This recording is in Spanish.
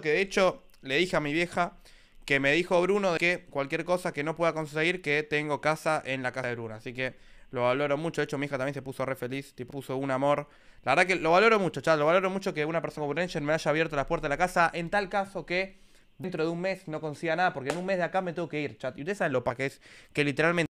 que de hecho le dije a mi vieja que me dijo Bruno de que cualquier cosa que no pueda conseguir, que tengo casa en la casa de Bruno. Así que lo valoro mucho. De hecho, mi hija también se puso re feliz, te puso un amor. La verdad que lo valoro mucho, chat Lo valoro mucho que una persona como Bruno me haya abierto las puertas de la casa en tal caso que dentro de un mes no consiga nada, porque en un mes de acá me tengo que ir, chat. Y ustedes saben lo pa' que es, que literalmente...